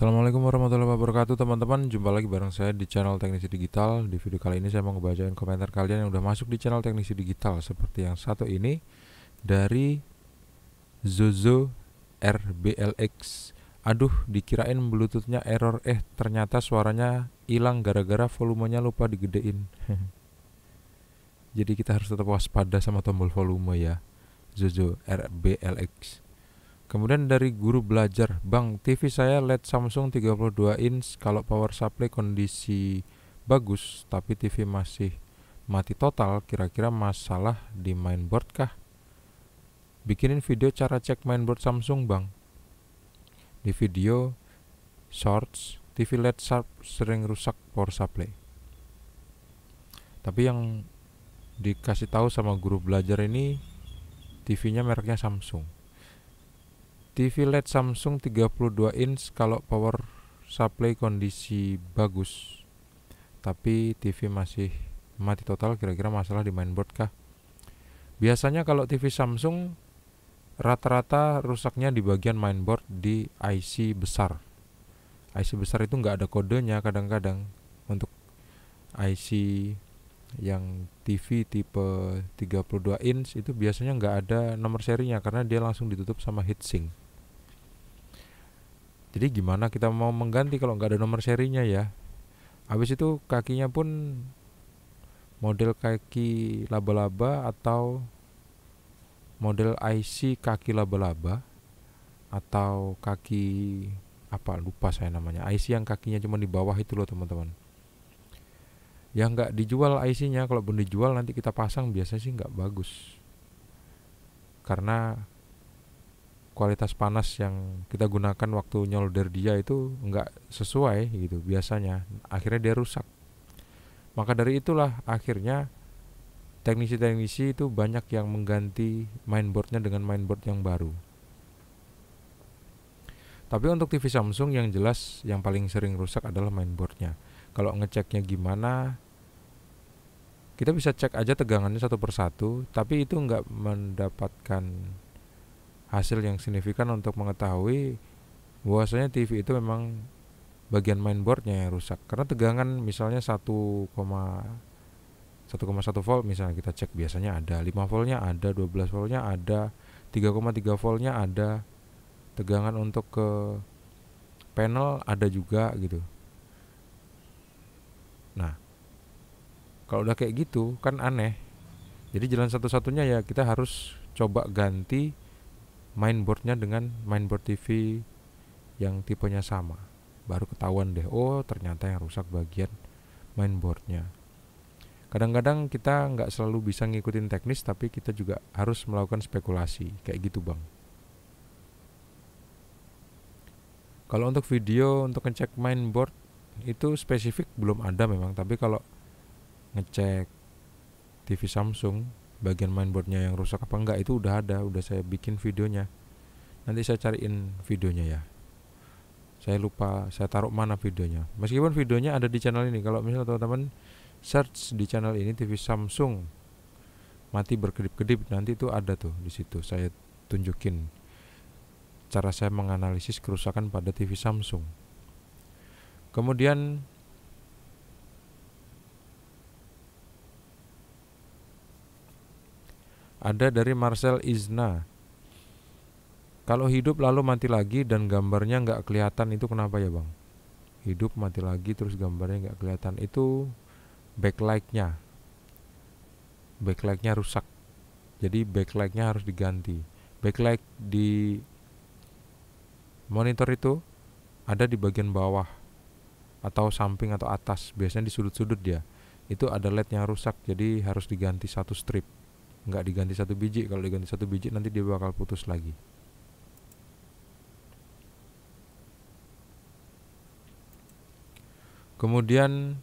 Assalamualaikum warahmatullahi wabarakatuh teman-teman Jumpa lagi bareng saya di channel Teknisi Digital Di video kali ini saya mau ngebacain komentar kalian yang udah masuk di channel Teknisi Digital Seperti yang satu ini Dari Zozo RBLX Aduh dikirain bluetoothnya error Eh ternyata suaranya hilang gara-gara volumenya lupa digedein Jadi kita harus tetap waspada sama tombol volume ya Zozo RBLX Kemudian dari guru belajar, Bang, TV saya LED Samsung 32 inch kalau power supply kondisi bagus tapi TV masih mati total, kira-kira masalah di mainboard kah? Bikinin video cara cek mainboard Samsung, Bang. Di video shorts, TV LED sharp sering rusak power supply. Tapi yang dikasih tahu sama guru belajar ini TV-nya mereknya Samsung TV LED Samsung 32 inch kalau power supply kondisi bagus tapi TV masih mati total kira-kira masalah di mainboard kah biasanya kalau TV Samsung rata-rata rusaknya di bagian mainboard di IC besar IC besar itu nggak ada kodenya kadang-kadang untuk IC yang TV tipe 32 inch itu biasanya nggak ada nomor serinya karena dia langsung ditutup sama heatsink jadi gimana kita mau mengganti kalau nggak ada nomor serinya ya? Habis itu kakinya pun model kaki laba-laba atau model IC kaki laba-laba atau kaki apa lupa saya namanya IC yang kakinya cuma di bawah itu loh teman-teman Yang nggak dijual IC-nya kalau belum dijual nanti kita pasang biasanya sih nggak bagus karena kualitas panas yang kita gunakan waktu nyolder dia itu nggak sesuai gitu biasanya akhirnya dia rusak maka dari itulah akhirnya teknisi-teknisi itu banyak yang mengganti mainboardnya dengan mainboard yang baru tapi untuk TV Samsung yang jelas yang paling sering rusak adalah mainboardnya kalau ngeceknya gimana kita bisa cek aja tegangannya satu persatu tapi itu nggak mendapatkan hasil yang signifikan untuk mengetahui bahwasanya TV itu memang bagian mainboardnya yang rusak karena tegangan misalnya 1,1 volt misalnya kita cek biasanya ada 5 voltnya ada 12 voltnya ada 3,3 voltnya ada tegangan untuk ke panel ada juga gitu nah kalau udah kayak gitu kan aneh jadi jalan satu-satunya ya kita harus coba ganti mainboardnya dengan mainboard TV yang tipenya sama baru ketahuan deh oh ternyata yang rusak bagian mainboardnya kadang-kadang kita nggak selalu bisa ngikutin teknis tapi kita juga harus melakukan spekulasi kayak gitu bang kalau untuk video untuk ngecek mainboard itu spesifik belum ada memang tapi kalau ngecek TV Samsung bagian mainboardnya yang rusak apa enggak itu udah ada udah saya bikin videonya nanti saya cariin videonya ya saya lupa saya taruh mana videonya meskipun videonya ada di channel ini kalau misalnya teman-teman search di channel ini TV Samsung mati berkedip-kedip nanti itu ada tuh di situ saya tunjukin cara saya menganalisis kerusakan pada TV Samsung kemudian Ada dari Marcel Izna. Kalau hidup lalu mati lagi dan gambarnya nggak kelihatan itu kenapa ya bang? Hidup mati lagi terus gambarnya nggak kelihatan itu backlightnya. Backlightnya rusak. Jadi backlightnya harus diganti. Backlight di monitor itu ada di bagian bawah atau samping atau atas biasanya di sudut-sudut dia itu ada led yang rusak jadi harus diganti satu strip nggak diganti satu biji kalau diganti satu biji nanti dia bakal putus lagi kemudian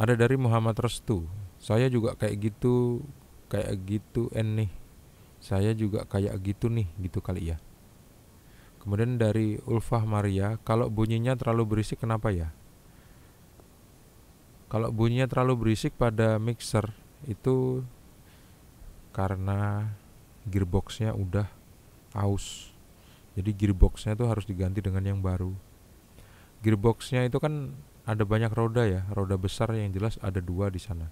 ada dari Muhammad Restu saya juga kayak gitu kayak gitu en nih saya juga kayak gitu nih gitu kali ya kemudian dari Ulfah Maria kalau bunyinya terlalu berisik kenapa ya kalau bunyinya terlalu berisik pada mixer itu karena gearboxnya udah aus jadi gearboxnya itu harus diganti dengan yang baru gearboxnya itu kan ada banyak roda ya roda besar yang jelas ada dua di sana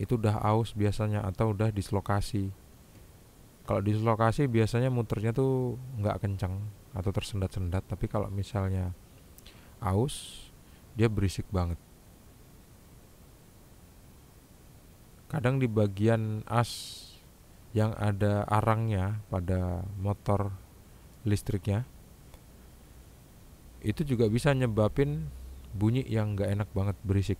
itu udah aus biasanya atau udah dislokasi kalau dislokasi biasanya muternya tuh nggak kencang atau tersendat-sendat tapi kalau misalnya aus dia berisik banget kadang di bagian as yang ada arangnya pada motor listriknya itu juga bisa nyebabin bunyi yang nggak enak banget berisik.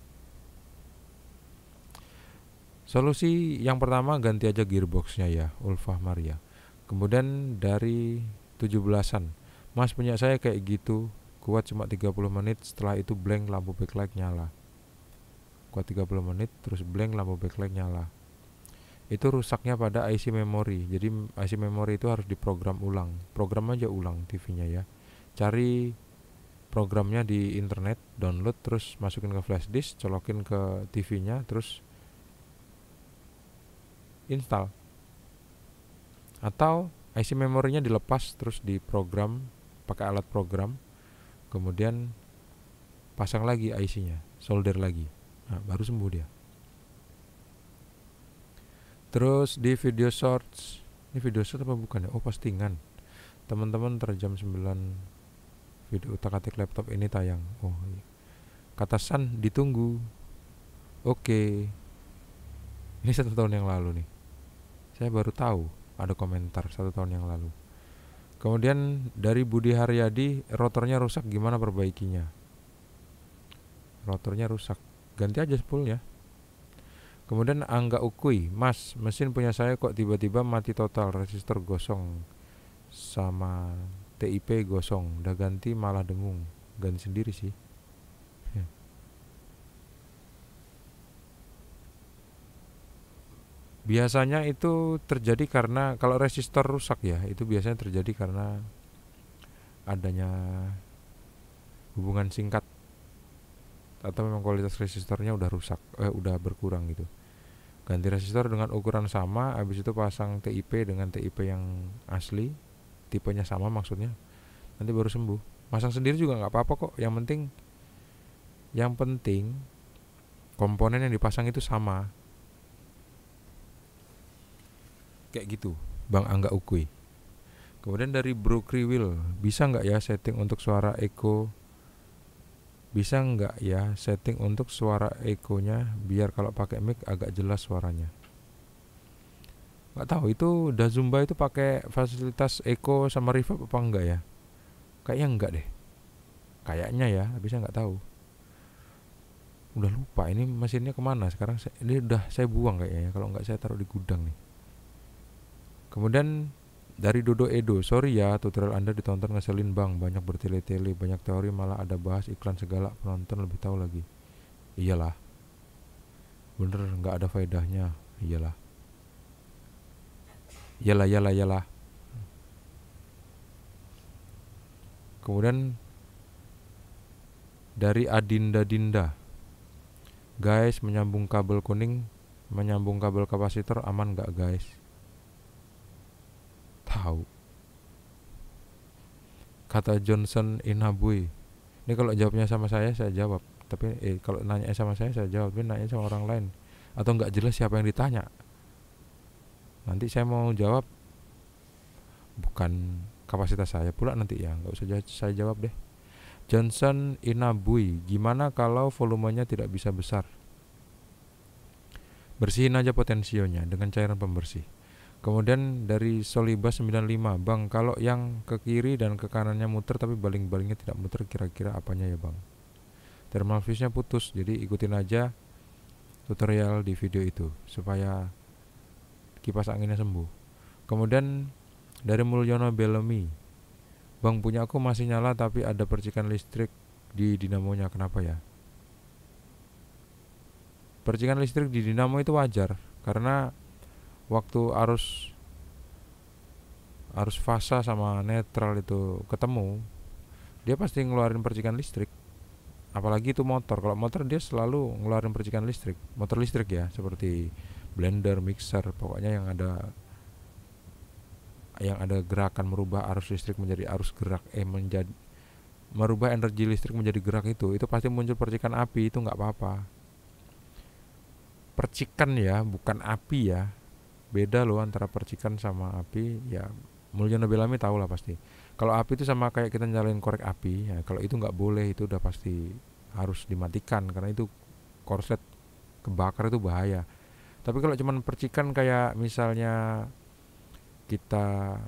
Solusi yang pertama ganti aja gearboxnya ya, Ulfa Maria. Kemudian dari 17-an, Mas punya saya kayak gitu, kuat cuma 30 menit, setelah itu blank lampu backlight nyala kuat 30 menit terus blank lampu backlight nyala itu rusaknya pada IC memory jadi IC memory itu harus diprogram ulang program aja ulang TV-nya ya cari programnya di internet download terus masukin ke flash disk colokin ke TV-nya terus install atau IC memorinya dilepas terus diprogram pakai alat program kemudian pasang lagi IC-nya solder lagi Nah, baru sembuh dia. Terus di video shorts, ini video short apa bukan ya? Oh, postingan. Teman-teman terjam 9 video utak-atik laptop ini tayang. Oh, iya. Kata San ditunggu. Oke. Okay. Ini satu tahun yang lalu nih. Saya baru tahu ada komentar satu tahun yang lalu. Kemudian dari Budi Haryadi, rotornya rusak gimana perbaikinya? Rotornya rusak ganti aja spoolnya kemudian Angga Ukui Mas mesin punya saya kok tiba-tiba mati total resistor gosong sama TIP gosong udah ganti malah dengung ganti sendiri sih ya. biasanya itu terjadi karena kalau resistor rusak ya itu biasanya terjadi karena adanya hubungan singkat atau memang kualitas resistornya udah rusak eh udah berkurang gitu ganti resistor dengan ukuran sama habis itu pasang TIP dengan TIP yang asli tipenya sama maksudnya nanti baru sembuh masang sendiri juga nggak apa-apa kok yang penting yang penting komponen yang dipasang itu sama kayak gitu Bang Angga Ukui kemudian dari Bro Kriwil bisa nggak ya setting untuk suara echo bisa nggak ya setting untuk suara echo-nya biar kalau pakai mic agak jelas suaranya nggak tahu itu udah Zumba itu pakai fasilitas echo sama reverb apa enggak ya kayaknya enggak deh kayaknya ya bisa saya nggak tahu udah lupa ini mesinnya kemana sekarang saya, ini udah saya buang kayaknya ya, kalau nggak saya taruh di gudang nih kemudian dari Dodo Edo, sorry ya tutorial Anda ditonton ngeselin bang, banyak bertele-tele, banyak teori malah ada bahas iklan segala, penonton lebih tahu lagi. Iyalah. Bener nggak ada faedahnya, iyalah. Iyalah, iyalah, iyalah. Kemudian dari Adinda Dinda. Guys, menyambung kabel kuning, menyambung kabel kapasitor aman nggak guys? tahu. Kata Johnson Inabui. Ini kalau jawabnya sama saya saya jawab, tapi eh, kalau nanya sama saya saya jawab, tapi nanya sama orang lain atau nggak jelas siapa yang ditanya. Nanti saya mau jawab bukan kapasitas saya pula nanti ya, nggak usah saya jawab deh. Johnson Inabui, gimana kalau volumenya tidak bisa besar? Bersihin aja potensionya dengan cairan pembersih Kemudian dari Soliba 95 Bang kalau yang ke kiri dan ke kanannya muter tapi baling-balingnya tidak muter kira-kira apanya ya Bang Thermal fuse nya putus jadi ikutin aja tutorial di video itu supaya kipas anginnya sembuh Kemudian dari Mulyono Bellamy Bang punya aku masih nyala tapi ada percikan listrik di dinamonya kenapa ya Percikan listrik di dinamo itu wajar karena waktu arus arus fasa sama netral itu ketemu dia pasti ngeluarin percikan listrik apalagi itu motor kalau motor dia selalu ngeluarin percikan listrik motor listrik ya seperti blender mixer pokoknya yang ada yang ada gerakan merubah arus listrik menjadi arus gerak eh menjadi merubah energi listrik menjadi gerak itu itu pasti muncul percikan api itu nggak apa-apa percikan ya bukan api ya beda loh antara percikan sama api ya Mulia Nabi Lami tahu lah pasti kalau api itu sama kayak kita nyalain korek api ya kalau itu nggak boleh itu udah pasti harus dimatikan karena itu korset kebakar itu bahaya tapi kalau cuman percikan kayak misalnya kita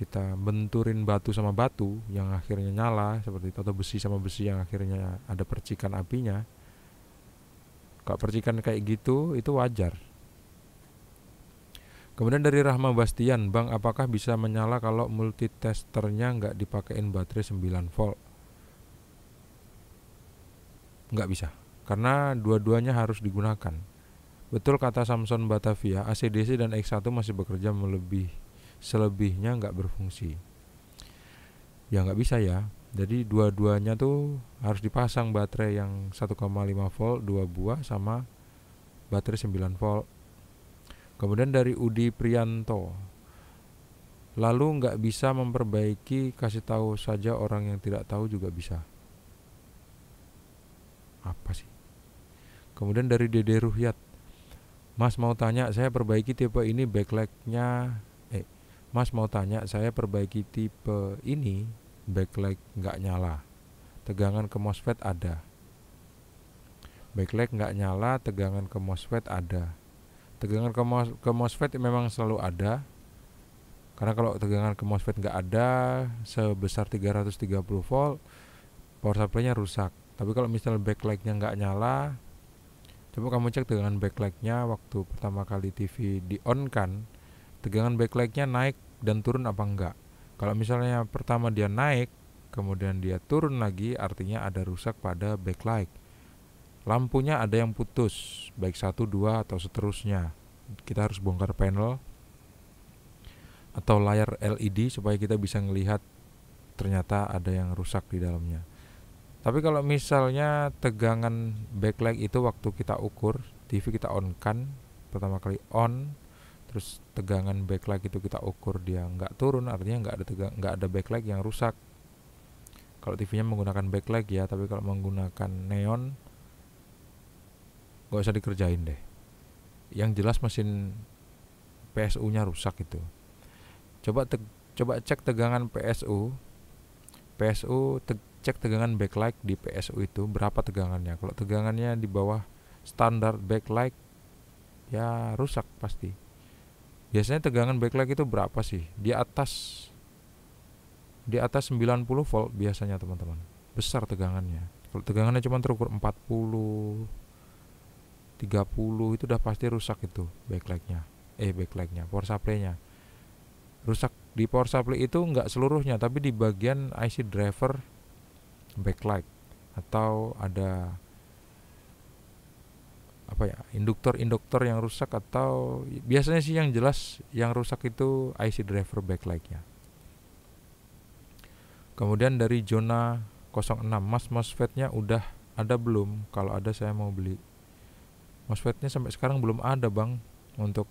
kita benturin batu sama batu yang akhirnya nyala seperti itu atau besi sama besi yang akhirnya ada percikan apinya kalau percikan kayak gitu itu wajar Kemudian dari Rahma Bastian, Bang, apakah bisa menyala kalau multitesternya nggak dipakein baterai 9 volt? Nggak bisa, karena dua-duanya harus digunakan. Betul kata Samson Batavia, ACDC dan X1 masih bekerja melebih selebihnya nggak berfungsi. Ya nggak bisa ya. Jadi dua-duanya tuh harus dipasang baterai yang 1,5 volt dua buah sama baterai 9 volt Kemudian dari Udi Prianto. Lalu nggak bisa memperbaiki kasih tahu saja orang yang tidak tahu juga bisa. Apa sih? Kemudian dari Dede Ruhyat. Mas mau tanya saya perbaiki tipe ini backlightnya eh Mas mau tanya saya perbaiki tipe ini backlight nggak nyala. Tegangan ke MOSFET ada. Backlight nggak nyala, tegangan ke MOSFET ada tegangan ke, mos ke MOSFET memang selalu ada karena kalau tegangan ke MOSFET nggak ada sebesar 330 volt power supply-nya rusak tapi kalau misal backlight-nya nggak nyala coba kamu cek tegangan backlight-nya waktu pertama kali TV di on kan tegangan backlight-nya naik dan turun apa enggak kalau misalnya pertama dia naik kemudian dia turun lagi artinya ada rusak pada backlight lampunya ada yang putus baik satu dua atau seterusnya kita harus bongkar panel atau layar LED supaya kita bisa melihat ternyata ada yang rusak di dalamnya tapi kalau misalnya tegangan backlight itu waktu kita ukur TV kita on kan pertama kali on terus tegangan backlight itu kita ukur dia nggak turun artinya nggak ada tegang nggak ada backlight yang rusak kalau TV-nya menggunakan backlight ya tapi kalau menggunakan neon nggak usah dikerjain deh yang jelas mesin PSU-nya rusak itu coba te coba cek tegangan PSU PSU te cek tegangan backlight di PSU itu berapa tegangannya kalau tegangannya di bawah standar backlight ya rusak pasti biasanya tegangan backlight itu berapa sih di atas di atas 90 volt biasanya teman-teman besar tegangannya kalau tegangannya cuma terukur 40 30 itu udah pasti rusak itu backlightnya eh backlightnya power supply-nya rusak di power supply itu nggak seluruhnya tapi di bagian IC driver backlight atau ada apa ya induktor-induktor yang rusak atau biasanya sih yang jelas yang rusak itu IC driver backlightnya kemudian dari zona 06 mas MOSFETnya udah ada belum kalau ada saya mau beli MOSFETnya sampai sekarang belum ada bang untuk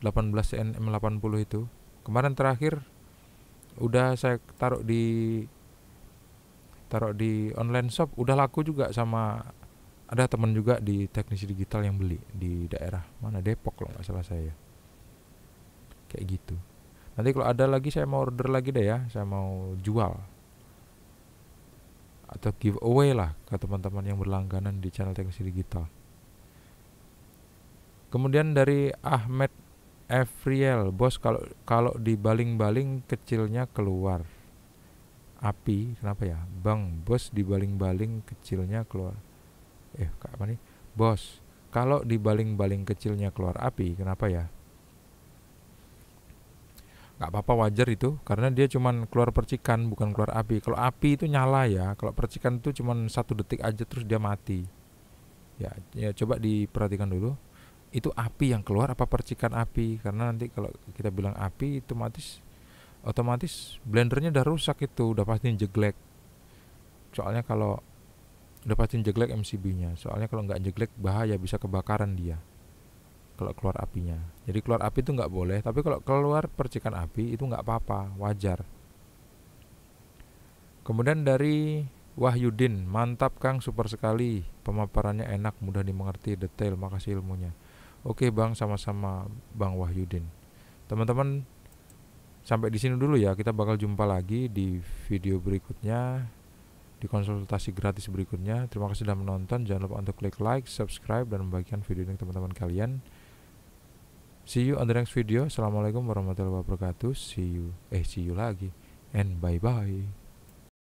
18CNM80 itu kemarin terakhir udah saya taruh di taruh di online shop udah laku juga sama ada teman juga di teknisi digital yang beli di daerah mana Depok loh nggak salah saya kayak gitu nanti kalau ada lagi saya mau order lagi deh ya saya mau jual atau giveaway lah ke teman-teman yang berlangganan di channel teknisi digital Kemudian dari Ahmed Efriel, bos kalau kalau dibaling-baling kecilnya keluar. Api, kenapa ya? Bang, bos dibaling-baling kecilnya keluar. Eh, kak apa nih? Bos, kalau dibaling-baling kecilnya keluar api, kenapa ya? Gak apa-apa wajar itu karena dia cuman keluar percikan bukan keluar api. Kalau api itu nyala ya, kalau percikan itu cuman satu detik aja terus dia mati. Ya, ya coba diperhatikan dulu itu api yang keluar apa percikan api karena nanti kalau kita bilang api itu otomatis otomatis blendernya udah rusak itu udah pasti jeglek soalnya kalau udah pasti jeglek MCB-nya soalnya kalau nggak jeglek bahaya bisa kebakaran dia kalau keluar apinya jadi keluar api itu nggak boleh tapi kalau keluar percikan api itu nggak apa-apa wajar kemudian dari Wahyudin mantap Kang super sekali pemaparannya enak mudah dimengerti detail makasih ilmunya Oke Bang, sama-sama Bang Wahyudin. Teman-teman sampai di sini dulu ya. Kita bakal jumpa lagi di video berikutnya di konsultasi gratis berikutnya. Terima kasih sudah menonton. Jangan lupa untuk klik like, subscribe dan membagikan video ini ke teman-teman kalian. See you on the next video. Assalamualaikum warahmatullahi wabarakatuh. See you. Eh, see you lagi. And bye-bye.